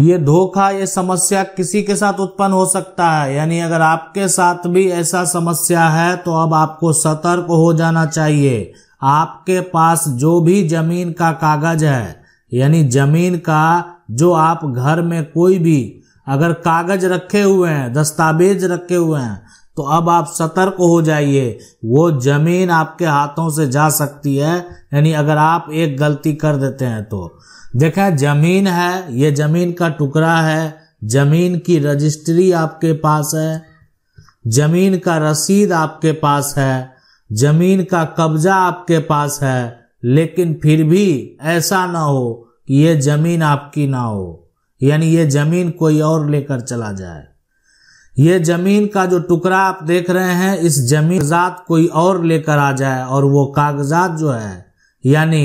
ये धोखा ये समस्या किसी के साथ उत्पन्न हो सकता है यानी अगर आपके साथ भी ऐसा समस्या है तो अब आपको सतर्क हो जाना चाहिए आपके पास जो भी जमीन का कागज है यानी जमीन का जो आप घर में कोई भी अगर कागज रखे हुए हैं दस्तावेज रखे हुए हैं तो अब आप सतर्क हो जाइए वो जमीन आपके हाथों से जा सकती है यानी अगर आप एक गलती कर देते हैं तो देखें जमीन है ये जमीन का टुकड़ा है जमीन की रजिस्ट्री आपके पास है जमीन का रसीद आपके पास है जमीन का कब्जा आपके पास है लेकिन फिर भी ऐसा ना हो कि ये जमीन आपकी ना हो यानी ये जमीन कोई और लेकर चला जाए ये जमीन का जो टुकड़ा आप देख रहे हैं इस जमीन कागजात कोई और लेकर आ जाए और वो कागजात जो है यानी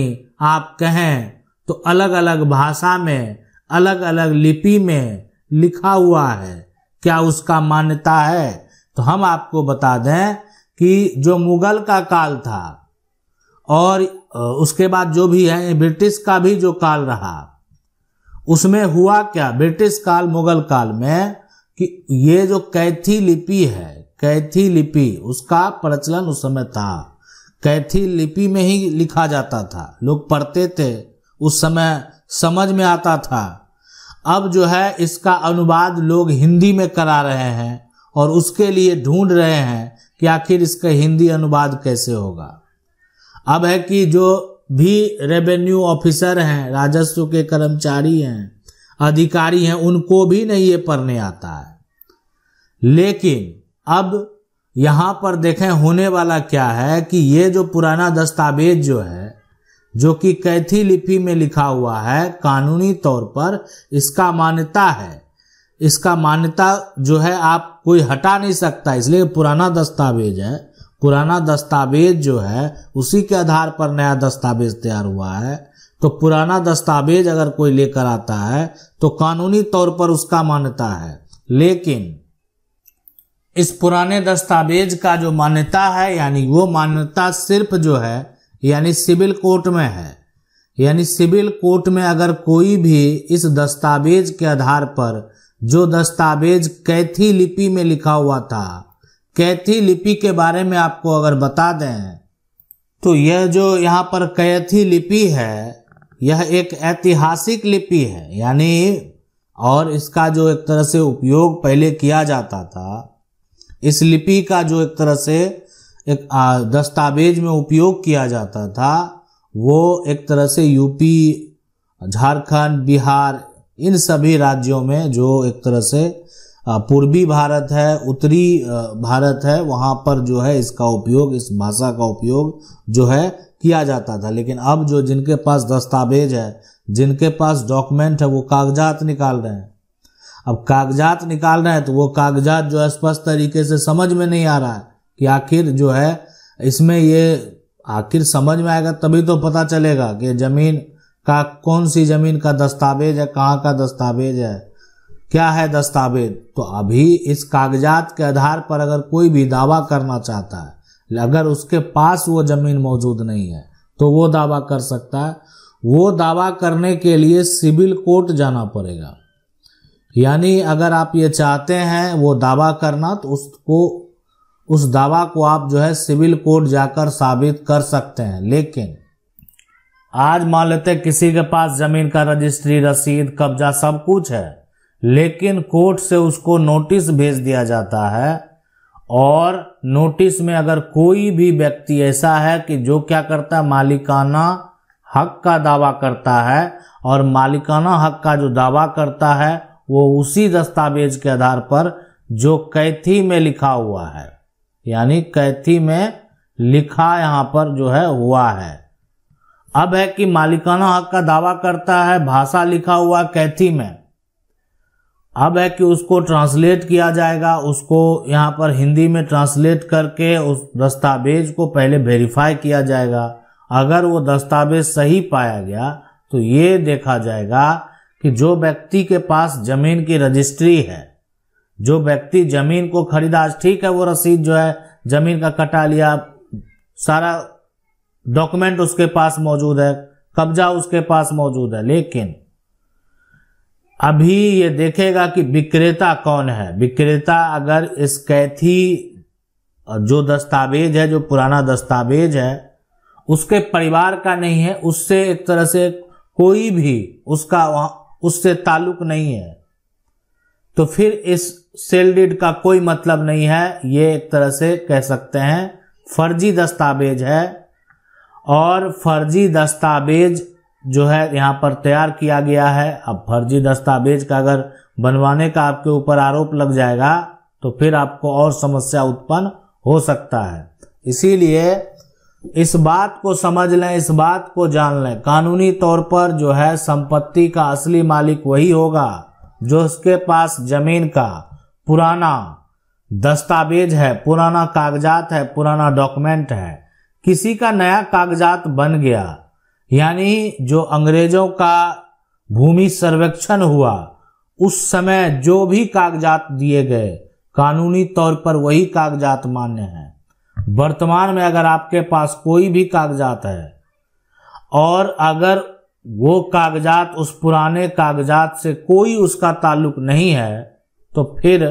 आप कहें तो अलग अलग भाषा में अलग अलग लिपि में लिखा हुआ है क्या उसका मान्यता है तो हम आपको बता दें कि जो मुगल का काल था और उसके बाद जो भी है ब्रिटिश का भी जो काल रहा उसमें हुआ क्या ब्रिटिश काल मुगल काल में कि ये जो कैथी लिपि है कैथी लिपि उसका प्रचलन उस समय था कैथी लिपि में ही लिखा जाता था लोग पढ़ते थे उस समय समझ में आता था अब जो है इसका अनुवाद लोग हिंदी में करा रहे हैं और उसके लिए ढूंढ रहे हैं कि आखिर इसका हिंदी अनुवाद कैसे होगा अब है कि जो भी रेवेन्यू ऑफिसर हैं राजस्व के कर्मचारी हैं अधिकारी हैं उनको भी नहीं ये पढ़ने आता है लेकिन अब यहाँ पर देखें होने वाला क्या है कि ये जो पुराना दस्तावेज जो है जो कि कैथी लिपि में लिखा हुआ है कानूनी तौर पर इसका मान्यता है इसका मान्यता जो है आप कोई हटा नहीं सकता इसलिए पुराना दस्तावेज है पुराना दस्तावेज जो है उसी के आधार पर नया दस्तावेज तैयार हुआ है तो पुराना दस्तावेज अगर कोई लेकर आता है तो कानूनी तौर पर उसका मान्यता है लेकिन इस पुराने दस्तावेज का जो मान्यता है यानी वो मान्यता सिर्फ जो है यानी सिविल कोर्ट में है यानी सिविल कोर्ट में अगर कोई भी इस दस्तावेज के आधार पर जो दस्तावेज कैथी लिपि में लिखा हुआ था कैथी लिपि के बारे में आपको अगर बता दें तो यह जो यहाँ पर कैथी लिपि है यह एक ऐतिहासिक लिपि है यानी और इसका जो एक तरह से उपयोग पहले किया जाता था इस लिपि का जो एक तरह से एक दस्तावेज में उपयोग किया जाता था वो एक तरह से यूपी झारखंड बिहार इन सभी राज्यों में जो एक तरह से पूर्वी भारत है उत्तरी भारत है वहाँ पर जो है इसका उपयोग इस भाषा का उपयोग जो है किया जाता था लेकिन अब जो जिनके पास दस्तावेज है जिनके पास डॉक्यूमेंट है वो कागजात निकाल रहे हैं अब कागजात निकाल रहे हैं तो वो कागजात जो है स्पष्ट तरीके से समझ में नहीं आ रहा है कि आखिर जो है इसमें ये आखिर समझ में आएगा तभी तो पता चलेगा कि जमीन का कौन सी जमीन का दस्तावेज है कहाँ का दस्तावेज है क्या है दस्तावेज तो अभी इस कागजात के आधार पर अगर कोई भी दावा करना चाहता है अगर उसके पास वो ज़मीन मौजूद नहीं है तो वो दावा कर सकता है वो दावा करने के लिए सिविल कोर्ट जाना पड़ेगा यानी अगर आप ये चाहते हैं वो दावा करना तो उसको उस दावा को आप जो है सिविल कोर्ट जाकर साबित कर सकते हैं लेकिन आज मान लेते किसी के पास जमीन का रजिस्ट्री रसीद कब्जा सब कुछ है लेकिन कोर्ट से उसको नोटिस भेज दिया जाता है और नोटिस में अगर कोई भी व्यक्ति ऐसा है कि जो क्या करता है मालिकाना हक का दावा करता है और मालिकाना हक का जो दावा करता है वो उसी दस्तावेज के आधार पर जो कैथी में लिखा हुआ है यानी कैथी में लिखा यहाँ पर जो है हुआ है अब है कि मालिकाना हक का दावा करता है भाषा लिखा हुआ कैथी में अब है कि उसको ट्रांसलेट किया जाएगा उसको यहाँ पर हिंदी में ट्रांसलेट करके उस दस्तावेज को पहले वेरीफाई किया जाएगा अगर वो दस्तावेज सही पाया गया तो ये देखा जाएगा कि जो व्यक्ति के पास जमीन की रजिस्ट्री है जो व्यक्ति जमीन को खरीदा ठीक है वो रसीद जो है जमीन का कटा लिया सारा डॉक्यूमेंट उसके पास मौजूद है कब्जा उसके पास मौजूद है लेकिन अभी ये देखेगा कि विक्रेता कौन है विक्रेता अगर इस कैथी जो दस्तावेज है जो पुराना दस्तावेज है उसके परिवार का नहीं है उससे एक तरह से कोई भी उसका उससे ताल्लुक नहीं है तो फिर इस सेल डीड का कोई मतलब नहीं है ये एक तरह से कह सकते हैं फर्जी दस्तावेज है और फर्जी दस्तावेज जो है यहाँ पर तैयार किया गया है अब फर्जी दस्तावेज का अगर बनवाने का आपके ऊपर आरोप लग जाएगा तो फिर आपको और समस्या उत्पन्न हो सकता है इसीलिए इस बात को समझ लें इस बात को जान लें कानूनी तौर पर जो है संपत्ति का असली मालिक वही होगा जो उसके पास जमीन का पुराना दस्तावेज है पुराना कागजात है पुराना डॉक्यूमेंट है किसी का नया कागजात बन गया यानी जो अंग्रेजों का भूमि सर्वेक्षण हुआ उस समय जो भी कागजात दिए गए कानूनी तौर पर वही कागजात मान्य हैं वर्तमान में अगर आपके पास कोई भी कागजात है और अगर वो कागजात उस पुराने कागजात से कोई उसका ताल्लुक नहीं है तो फिर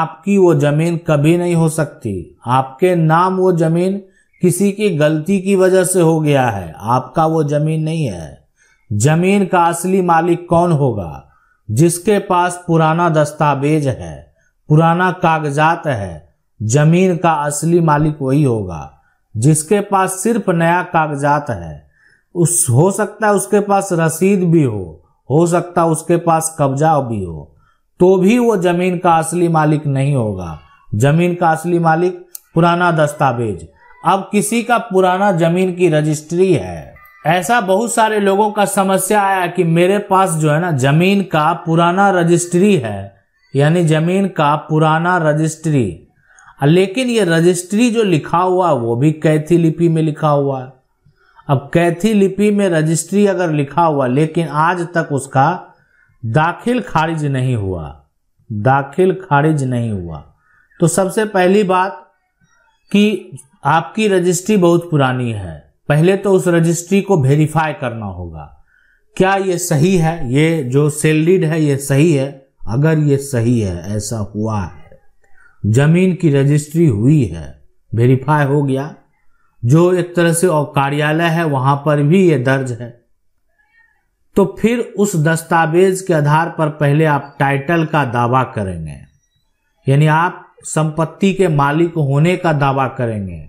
आपकी वो जमीन कभी नहीं हो सकती आपके नाम वो जमीन किसी की गलती की वजह से हो गया है आपका वो जमीन नहीं है जमीन का असली मालिक कौन होगा जिसके पास पुराना दस्तावेज है पुराना कागजात है जमीन का असली मालिक वही होगा जिसके पास सिर्फ नया कागजात है उस हो सकता है उसके पास रसीद भी हो हो सकता है उसके पास कब्जा भी हो तो भी वो जमीन का असली मालिक नहीं होगा जमीन का असली मालिक पुराना दस्तावेज अब किसी का पुराना जमीन की रजिस्ट्री है ऐसा बहुत सारे लोगों का समस्या आया कि मेरे पास जो है ना जमीन का पुराना रजिस्ट्री है यानी जमीन का पुराना रजिस्ट्री लेकिन ये रजिस्ट्री जो लिखा हुआ वो भी कैथी लिपि में लिखा हुआ है अब कैथी लिपि में रजिस्ट्री अगर लिखा हुआ लेकिन आज तक उसका दाखिल खारिज नहीं हुआ दाखिल खारिज नहीं हुआ तो सबसे पहली बात कि आपकी रजिस्ट्री बहुत पुरानी है पहले तो उस रजिस्ट्री को वेरीफाई करना होगा क्या ये सही है ये जो सेलरीड है ये सही है अगर ये सही है ऐसा हुआ है जमीन की रजिस्ट्री हुई है वेरीफाई हो गया जो एक तरह से और कार्यालय है वहां पर भी ये दर्ज है तो फिर उस दस्तावेज के आधार पर पहले आप टाइटल का दावा करेंगे यानी आप संपत्ति के मालिक होने का दावा करेंगे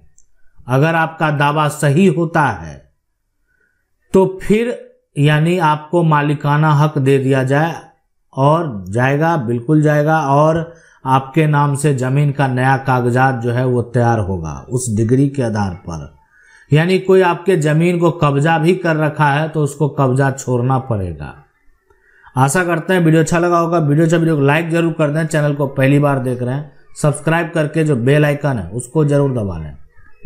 अगर आपका दावा सही होता है तो फिर यानी आपको मालिकाना हक दे दिया जाए और जाएगा बिल्कुल जाएगा और आपके नाम से जमीन का नया कागजात जो है वो तैयार होगा उस डिग्री के आधार पर यानी कोई आपके जमीन को कब्जा भी कर रखा है तो उसको कब्जा छोड़ना पड़ेगा आशा करते हैं वीडियो अच्छा लगा होगा वीडियो अच्छा वीडियो लाइक जरूर कर दें चैनल को पहली बार देख रहे हैं सब्सक्राइब करके जो बेल आइकन है उसको जरूर दबा लें